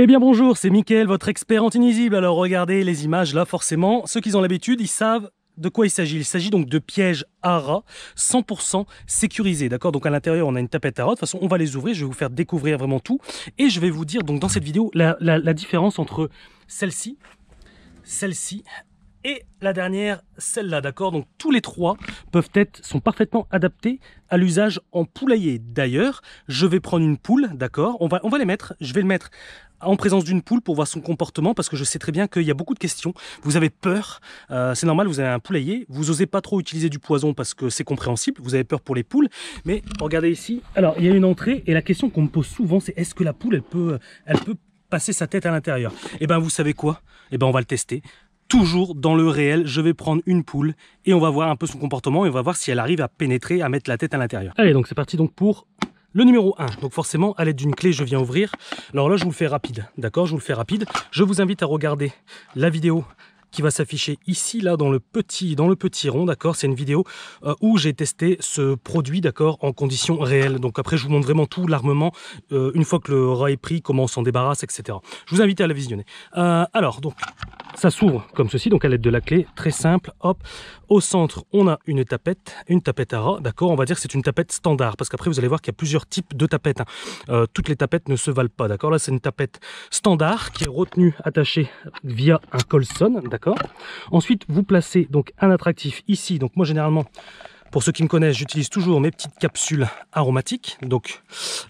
Eh bien bonjour, c'est Mickaël, votre expert anti-invisible. Alors regardez les images là, forcément, ceux qui ont l'habitude, ils savent de quoi il s'agit Il s'agit donc de pièges à rats 100% sécurisés, d'accord Donc à l'intérieur, on a une tapette à rats. De toute façon, on va les ouvrir, je vais vous faire découvrir vraiment tout. Et je vais vous dire, donc dans cette vidéo, la, la différence entre celle-ci, celle-ci et la dernière, celle-là, d'accord Donc tous les trois peuvent être, sont parfaitement adaptés à l'usage en poulailler. D'ailleurs, je vais prendre une poule, d'accord on va, on va les mettre, je vais le mettre en présence d'une poule pour voir son comportement parce que je sais très bien qu'il y a beaucoup de questions. Vous avez peur, euh, c'est normal, vous avez un poulailler, vous osez pas trop utiliser du poison parce que c'est compréhensible, vous avez peur pour les poules, mais regardez ici, alors il y a une entrée et la question qu'on me pose souvent c'est est-ce que la poule elle peut, elle peut passer sa tête à l'intérieur Eh bien, vous savez quoi Eh bien, on va le tester toujours dans le réel. Je vais prendre une poule et on va voir un peu son comportement et on va voir si elle arrive à pénétrer, à mettre la tête à l'intérieur. Allez, donc c'est parti donc pour le numéro 1. Donc forcément, à l'aide d'une clé, je viens ouvrir. Alors là, je vous le fais rapide, d'accord Je vous le fais rapide. Je vous invite à regarder la vidéo qui va s'afficher ici, là, dans le petit, dans le petit rond, d'accord C'est une vidéo euh, où j'ai testé ce produit, d'accord, en conditions réelles. Donc après, je vous montre vraiment tout l'armement, euh, une fois que le rat est pris, comment on s'en débarrasse, etc. Je vous invite à la visionner. Euh, alors, donc, ça s'ouvre comme ceci, donc à l'aide de la clé, très simple, hop. Au centre, on a une tapette, une tapette à ras, d'accord On va dire que c'est une tapette standard, parce qu'après, vous allez voir qu'il y a plusieurs types de tapettes. Hein. Euh, toutes les tapettes ne se valent pas, d'accord Là, c'est une tapette standard qui est retenue, attachée via un colson, d'accord Ensuite, vous placez donc un attractif ici. Donc moi, généralement, pour ceux qui me connaissent, j'utilise toujours mes petites capsules aromatiques. Donc,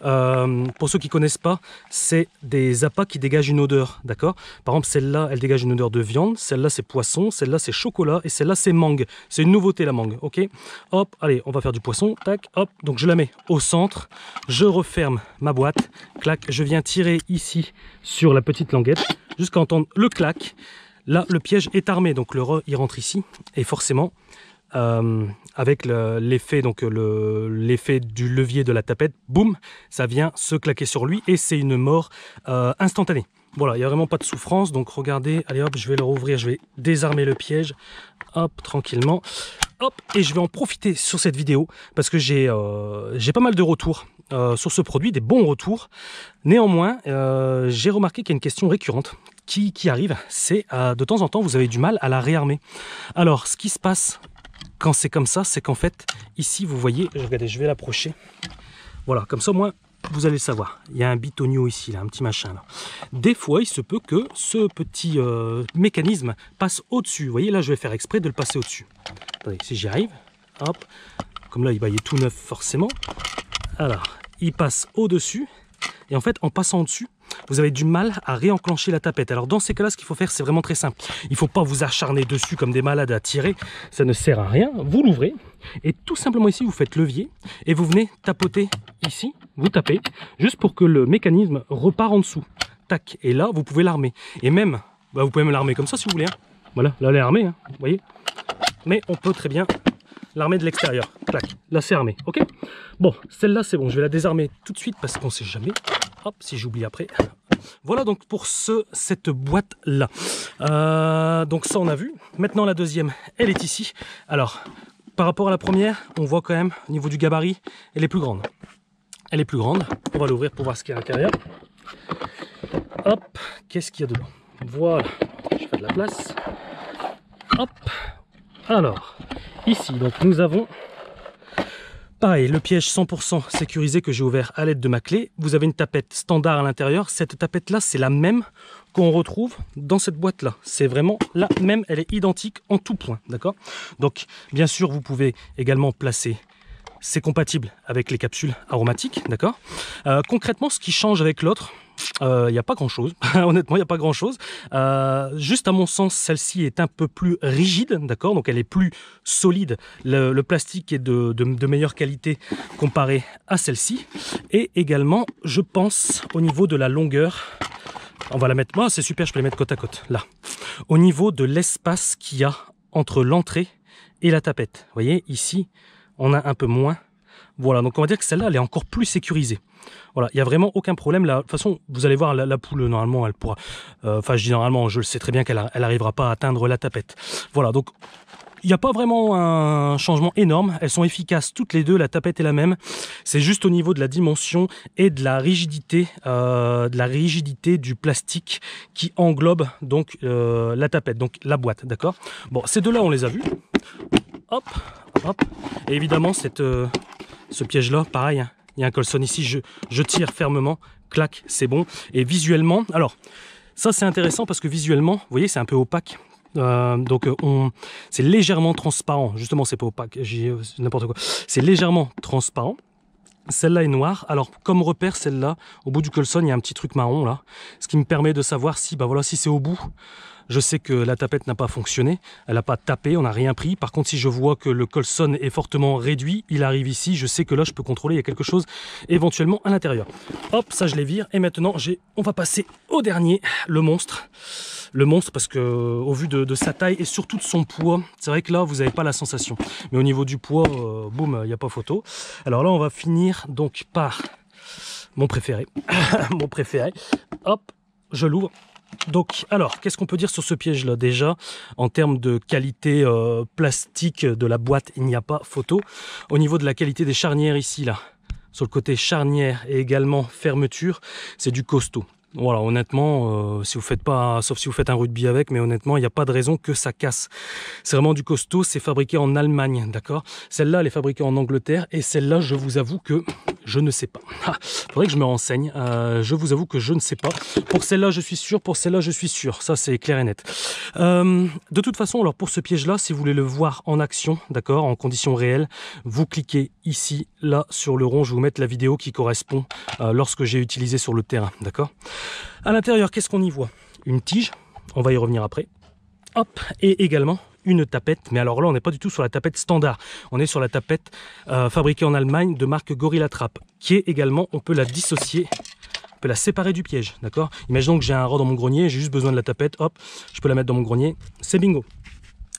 euh, pour ceux qui ne connaissent pas, c'est des appâts qui dégagent une odeur, d'accord Par exemple, celle-là, elle dégage une odeur de viande, celle-là, c'est poisson, celle-là, c'est chocolat et celle-là, c'est mangue. C'est une nouveauté, la mangue, ok Hop, allez, on va faire du poisson, tac, hop. Donc, je la mets au centre, je referme ma boîte, clac, je viens tirer ici sur la petite languette jusqu'à entendre le clac. Là, le piège est armé, donc le re, il rentre ici et forcément, euh, avec l'effet l'effet du levier de la tapette, boum, ça vient se claquer sur lui et c'est une mort euh, instantanée. Voilà, il n'y a vraiment pas de souffrance, donc regardez, allez hop, je vais le rouvrir, je vais désarmer le piège, hop, tranquillement, hop, et je vais en profiter sur cette vidéo, parce que j'ai euh, pas mal de retours sur ce produit, des bons retours. Néanmoins, j'ai remarqué qu'il y a une question récurrente qui, qui arrive, c'est de temps en temps, vous avez du mal à la réarmer. Alors, ce qui se passe quand c'est comme ça, c'est qu'en fait, ici, vous voyez, regardez, je vais l'approcher. Voilà, comme ça, moi, vous allez le savoir. Il y a un bitonio ici, là, un petit machin. Là. Des fois, il se peut que ce petit euh, mécanisme passe au-dessus. Vous voyez, là, je vais faire exprès de le passer au-dessus. si j'y arrive, hop, comme là, il, va il est tout neuf, forcément. Alors, il passe au-dessus. Et en fait, en passant au-dessus, vous avez du mal à réenclencher la tapette. Alors dans ces cas-là, ce qu'il faut faire, c'est vraiment très simple. Il ne faut pas vous acharner dessus comme des malades à tirer, ça ne sert à rien. Vous l'ouvrez et tout simplement ici, vous faites levier et vous venez tapoter ici, vous tapez, juste pour que le mécanisme repart en dessous. Tac, et là, vous pouvez l'armer. Et même, bah, vous pouvez me l'armer comme ça si vous voulez. Hein. Voilà, là, elle est armée, hein, vous voyez. Mais on peut très bien l'armer de l'extérieur. Tac là c'est armé, ok Bon, celle-là c'est bon, je vais la désarmer tout de suite parce qu'on ne sait jamais si j'oublie après. Voilà donc pour ce, cette boîte-là. Euh, donc ça, on a vu. Maintenant, la deuxième, elle est ici. Alors, par rapport à la première, on voit quand même, au niveau du gabarit, elle est plus grande. Elle est plus grande. On va l'ouvrir pour voir ce qu'il y a à l'intérieur. Hop, qu'est-ce qu'il y a dedans Voilà, je fais de la place. Hop, alors, ici, donc nous avons Pareil, le piège 100% sécurisé que j'ai ouvert à l'aide de ma clé. Vous avez une tapette standard à l'intérieur. Cette tapette-là, c'est la même qu'on retrouve dans cette boîte-là. C'est vraiment la même, elle est identique en tout point, d'accord Donc, bien sûr, vous pouvez également placer c'est compatible avec les capsules aromatiques, d'accord euh, Concrètement, ce qui change avec l'autre, il euh, n'y a pas grand-chose. Honnêtement, il n'y a pas grand-chose. Euh, juste à mon sens, celle-ci est un peu plus rigide, d'accord Donc elle est plus solide. Le, plastique est de, meilleure qualité comparé à celle-ci. Et également, je pense au niveau de la longueur. On va la mettre. Moi, ah, c'est super. Je peux les mettre côte à côte. Là, au niveau de l'espace qu'il y a entre l'entrée et la tapette. Vous voyez ici, on a un peu moins voilà, donc on va dire que celle-là, elle est encore plus sécurisée. Voilà, il n'y a vraiment aucun problème. Là. De façon, vous allez voir, la, poule, normalement, elle pourra... Euh, enfin, je dis normalement, je le sais très bien qu'elle n'arrivera pas à atteindre la tapette. Voilà, donc il n'y a pas vraiment un changement énorme. Elles sont efficaces toutes les deux, la tapette est la même. C'est juste au niveau de la dimension et de la rigidité, euh, de la rigidité du plastique qui englobe donc euh, la tapette, donc la boîte, d'accord Bon, ces deux-là, on les a vus. Hop, hop. Et évidemment, cette, ce piège-là, pareil, hein. il y a un colson ici, je, tire fermement, clac, c'est bon. Et visuellement, alors, ça c'est intéressant parce que visuellement, vous voyez, c'est un peu opaque. Euh, donc euh, c'est légèrement transparent, justement c'est pas opaque, euh, n'importe quoi. C'est légèrement transparent. Celle-là est noire. Alors, comme repère, celle-là, au bout du colson, il y a un petit truc marron, là. Ce qui me permet de savoir si, bah voilà, si c'est au bout, je sais que la tapette n'a pas fonctionné, elle n'a pas tapé, on n'a rien pris. Par contre, si je vois que le colson est fortement réduit, il arrive ici, je sais que là, je peux contrôler, il y a quelque chose éventuellement à l'intérieur. Hop, ça je les vire. Et maintenant, on va passer au dernier, le monstre. Le monstre, parce que au vu de, sa taille et surtout de son poids, c'est vrai que là, vous n'avez pas la sensation. Mais au niveau du poids, euh, boum, il n'y a pas photo. Alors là, on va finir donc par mon préféré. mon préféré. Hop, je l'ouvre. Donc, alors, qu'est-ce qu'on peut dire sur ce piège-là déjà En termes de qualité euh, plastique de la boîte, il n'y a pas photo. Au niveau de la qualité des charnières ici, là, sur le côté charnière et également fermeture, c'est du costaud. Voilà, honnêtement, euh, si vous faites pas, sauf si vous faites un rugby avec, mais honnêtement, il n'y a pas de raison que ça casse. C'est vraiment du costaud, c'est fabriqué en Allemagne, d'accord Celle-là, elle est fabriquée en Angleterre, et celle-là, je vous avoue que je ne sais pas. Il ah, faudrait que je me renseigne. Euh, je vous avoue que je ne sais pas. Pour celle-là, je suis sûr. Pour celle-là, je suis sûr. Ça, c'est clair et net. Euh, de toute façon, alors pour ce piège-là, si vous voulez le voir en action, d'accord, en conditions réelles, vous cliquez ici, là, sur le rond. Je vous mettre la vidéo qui correspond lorsque j'ai utilisé sur le terrain, d'accord à l'intérieur, qu'est-ce qu'on y voit Une tige, on va y revenir après. Hop, et également une tapette, mais alors là on n'est pas du tout sur la tapette standard, on est sur la tapette euh, fabriquée en Allemagne de marque Gorilla Trap, qui est également, on peut la dissocier, on peut la séparer du piège, d'accord Imaginons que j'ai un roi dans mon grenier, j'ai juste besoin de la tapette, hop, je peux la mettre dans mon grenier, c'est bingo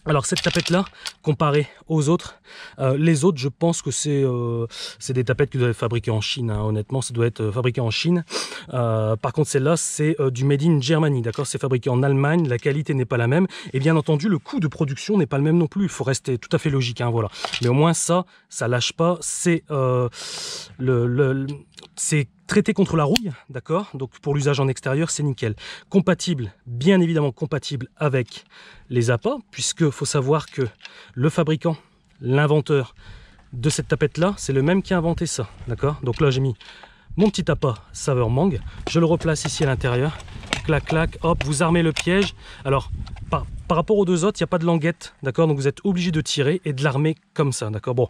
alors cette tapette là, comparée aux autres, euh, les autres je pense que c'est euh, des tapettes qui doivent être fabriquées en Chine, hein. honnêtement ça doit être fabriqué en Chine, euh, par contre, celle-là, c'est euh, du made in Germany, d'accord C'est fabriqué en Allemagne, la qualité n'est pas la même. Et bien entendu, le coût de production n'est pas le même non plus. Il faut rester tout à fait logique, hein, voilà. Mais au moins, ça, ça lâche pas. C'est euh, traité contre la rouille, d'accord Donc pour l'usage en extérieur, c'est nickel. Compatible, bien évidemment compatible avec les appâts, puisque faut savoir que le fabricant, l'inventeur de cette tapette-là, c'est le même qui a inventé ça, d'accord Donc là, j'ai mis mon petit appât saveur mangue. Je le replace ici à l'intérieur. Clac, clac, hop, vous armez le piège. Alors, par, par rapport aux deux autres, il n'y a pas de languette, d'accord Donc vous êtes obligé de tirer et de l'armer comme ça, d'accord Bon,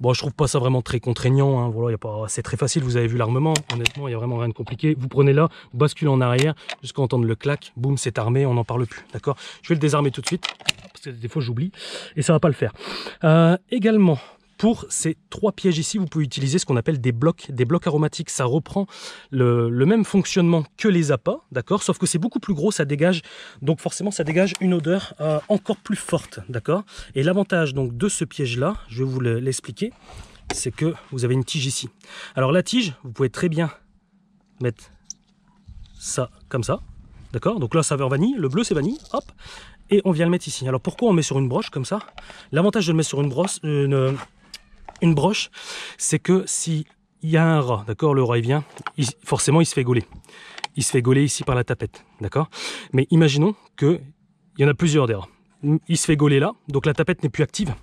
Bon, je trouve pas ça vraiment très contraignant. Hein. Voilà, pas, c'est très facile. Vous avez vu l'armement. Honnêtement, il n'y a vraiment rien de compliqué. Vous prenez là, vous basculez en arrière jusqu'à entendre le clac. Boum, c'est armé. On n'en parle plus. D'accord. Je vais le désarmer tout de suite parce que des fois j'oublie et ça va pas le faire. Euh, également, pour ces trois pièges ici, vous pouvez utiliser ce qu'on appelle des blocs, des blocs aromatiques. Ça reprend le, même fonctionnement que les appâts, d'accord Sauf que c'est beaucoup plus gros, ça dégage, donc forcément ça dégage une odeur euh, encore plus forte, d'accord Et l'avantage donc de ce piège-là, je vais vous l'expliquer, c'est que vous avez une tige ici. Alors la tige, vous pouvez très bien mettre ça comme ça, d'accord Donc là, ça en vanille, le bleu c'est vanille, hop et on vient le mettre ici. Alors pourquoi on met sur une broche comme ça L'avantage de le mettre sur une broche, une, une broche, c'est que si il y a un rat, d'accord, le rat il vient, forcément il se fait gauler. Il se fait gauler ici par la tapette, d'accord Mais imaginons qu'il y en a plusieurs des rats il se fait gauler là, donc la tapette n'est plus active.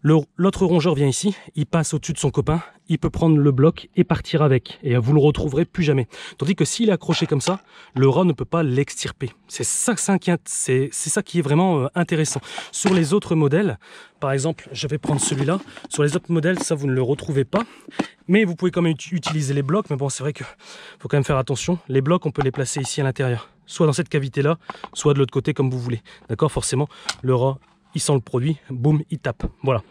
L'autre rongeur vient ici, il passe au-dessus de son copain, il peut prendre le bloc et partir avec. Et vous le retrouverez plus jamais. Tandis que s'il est accroché comme ça, le rat ne peut pas l'extirper. ça, c'est ça qui est vraiment euh, intéressant. Sur les autres modèles, par exemple, je vais prendre celui-là. Sur les autres modèles, ça, vous ne le retrouvez pas. Mais vous pouvez quand même utiliser les blocs. Mais bon, c'est vrai qu'il faut quand même faire attention. Les blocs, on peut les placer ici à l'intérieur soit dans cette cavité-là, soit de l'autre côté comme vous voulez. D'accord Forcément, le rat, il sent le produit, boum, il tape. Voilà.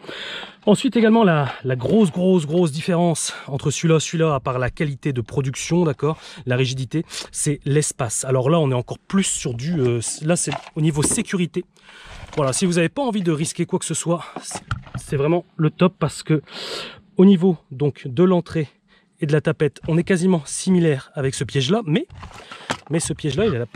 Ensuite également, la, grosse, grosse, grosse différence entre celui-là et celui-là, à part la qualité de production, d'accord La rigidité, c'est l'espace. Alors là, on est encore plus sur du... Euh, là, c'est au niveau sécurité. Voilà, si vous n'avez pas envie de risquer quoi que ce soit, c'est vraiment le top parce que au niveau donc de l'entrée et de la tapette, on est quasiment similaire avec ce piège-là, mais mais ce piège-là, il a la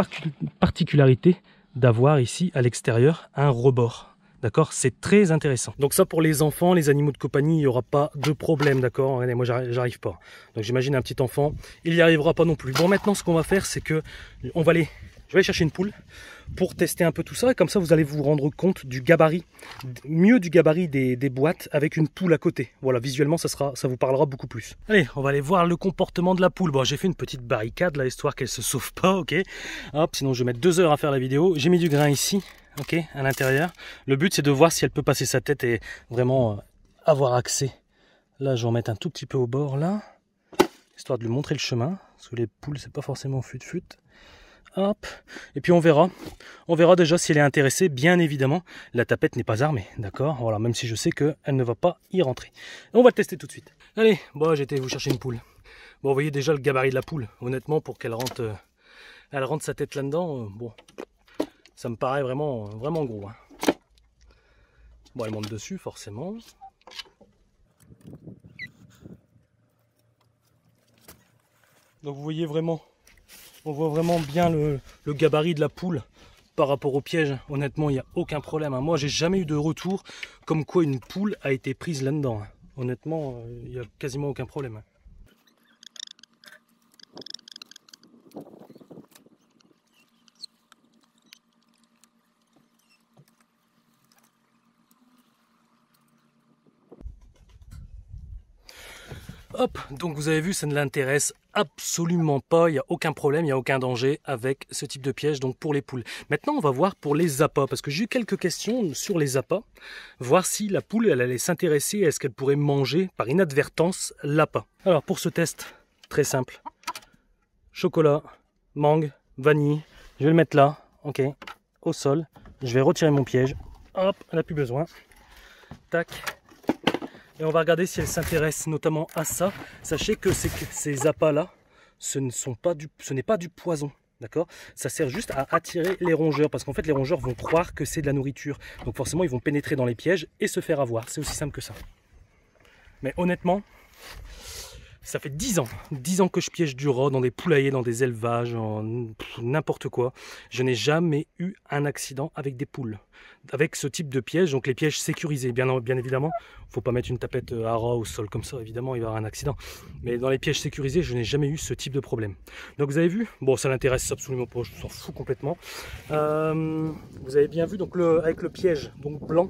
particularité d'avoir ici à l'extérieur un rebord. D'accord C'est très intéressant. Donc ça pour les enfants, les animaux de compagnie, il n'y aura pas de problème, d'accord Regardez, moi j'arrive pas. Donc j'imagine un petit enfant, il n'y arrivera pas non plus. Bon maintenant ce qu'on va faire c'est que on va aller. Je vais aller chercher une poule pour tester un peu tout ça. Et comme ça, vous allez vous rendre compte du gabarit, mieux du gabarit des, boîtes avec une poule à côté. Voilà, visuellement, ça, sera, ça vous parlera beaucoup plus. Allez, on va aller voir le comportement de la poule. Bon, j'ai fait une petite barricade là, histoire qu'elle se sauve pas, ok Hop, sinon je vais mettre deux heures à faire la vidéo. J'ai mis du grain ici, ok, à l'intérieur. Le but, c'est de voir si elle peut passer sa tête et vraiment euh, avoir accès. Là, je vais en mettre un tout petit peu au bord, là, histoire de lui montrer le chemin. Parce que les poules, c'est pas forcément fut-fut. Hop. Et puis on verra. On verra déjà si elle est intéressée. Bien évidemment, la tapette n'est pas armée. D'accord Voilà, même si je sais qu'elle ne va pas y rentrer. on va le tester tout de suite. Allez, bon, bah, j'étais vous chercher une poule. Bon, vous voyez déjà le gabarit de la poule. Honnêtement, pour qu'elle rentre, euh, elle rentre sa tête là-dedans, euh, bon, ça me paraît vraiment, vraiment gros. Hein. Bon, elle monte dessus, forcément. Donc vous voyez vraiment on voit vraiment bien le, gabarit de la poule par rapport au piège. Honnêtement, il n'y a aucun problème. Hein. Moi, j'ai jamais eu de retour comme quoi une poule a été prise là-dedans. Hein. Honnêtement, euh, il n'y a quasiment aucun problème. Hein. Hop, donc vous avez vu, ça ne l'intéresse absolument pas, il n'y a aucun problème, il n'y a aucun danger avec ce type de piège donc pour les poules. Maintenant on va voir pour les appâts, parce que j'ai eu quelques questions sur les appâts, voir si la poule elle allait s'intéresser à ce qu'elle pourrait manger par inadvertance l'appât. Alors pour ce test, très simple, chocolat, mangue, vanille, je vais le mettre là, ok, au sol, je vais retirer mon piège, hop, elle n'a plus besoin, tac, et on va regarder si elle s'intéresse notamment à ça. Sachez que, ces appâts-là, ce n'est sont pas, pas du poison. D'accord Ça sert juste à attirer les rongeurs parce qu'en fait les rongeurs vont croire que c'est de la nourriture. Donc forcément ils vont pénétrer dans les pièges et se faire avoir. C'est aussi simple que ça. Mais honnêtement, ça fait 10 ans, 10 ans que je piège du rat dans des poulaillers, dans des élevages, en n'importe quoi. Je n'ai jamais eu un accident avec des poules. Avec ce type de piège, donc les pièges sécurisés, bien, bien évidemment, faut pas mettre une tapette euh, à ras au sol comme ça, évidemment, il va y avoir un accident. Mais dans les pièges sécurisés, je n'ai jamais eu ce type de problème. Donc vous avez vu, bon, ça l'intéresse absolument pas, je s'en fous complètement. Euh, vous avez bien vu, donc avec le piège donc blanc,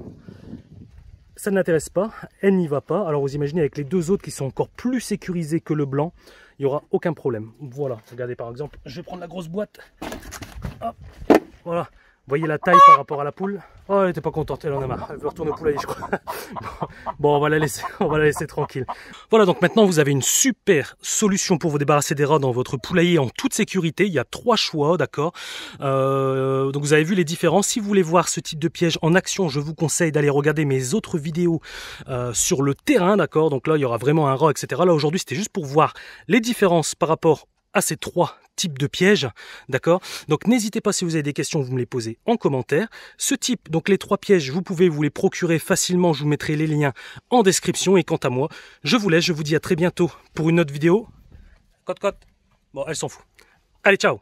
ça ne l'intéresse pas, elle n'y va pas. Alors vous imaginez avec les deux autres qui sont encore plus sécurisés que le blanc, il n'y aura aucun problème. Voilà, regardez par exemple, je vais prendre la grosse boîte. Hop, voilà, voyez la taille par rapport à la poule. Oh, elle était pas contente, elle en a marre. Elle veut retourner au poulailler, je crois. bon, on va, la laisser, on va la laisser tranquille. Voilà, donc maintenant, vous avez une super solution pour vous débarrasser des rats dans votre poulailler en toute sécurité. Il y a trois choix, d'accord euh, Donc, vous avez vu les différences. Si vous voulez voir ce type de piège en action, je vous conseille d'aller regarder mes autres vidéos euh, sur le terrain, d'accord Donc là, il y aura vraiment un rat, etc. Là, aujourd'hui, c'était juste pour voir les différences par rapport à ces trois type de piège, d'accord Donc n'hésitez pas si vous avez des questions, vous me les posez en commentaire. Ce type, donc les trois pièges, vous pouvez vous les procurer facilement, je vous mettrai les liens en description. Et quant à moi, je vous laisse, je vous dis à très bientôt pour une autre vidéo. Cote cote, bon elle s'en fout. Allez ciao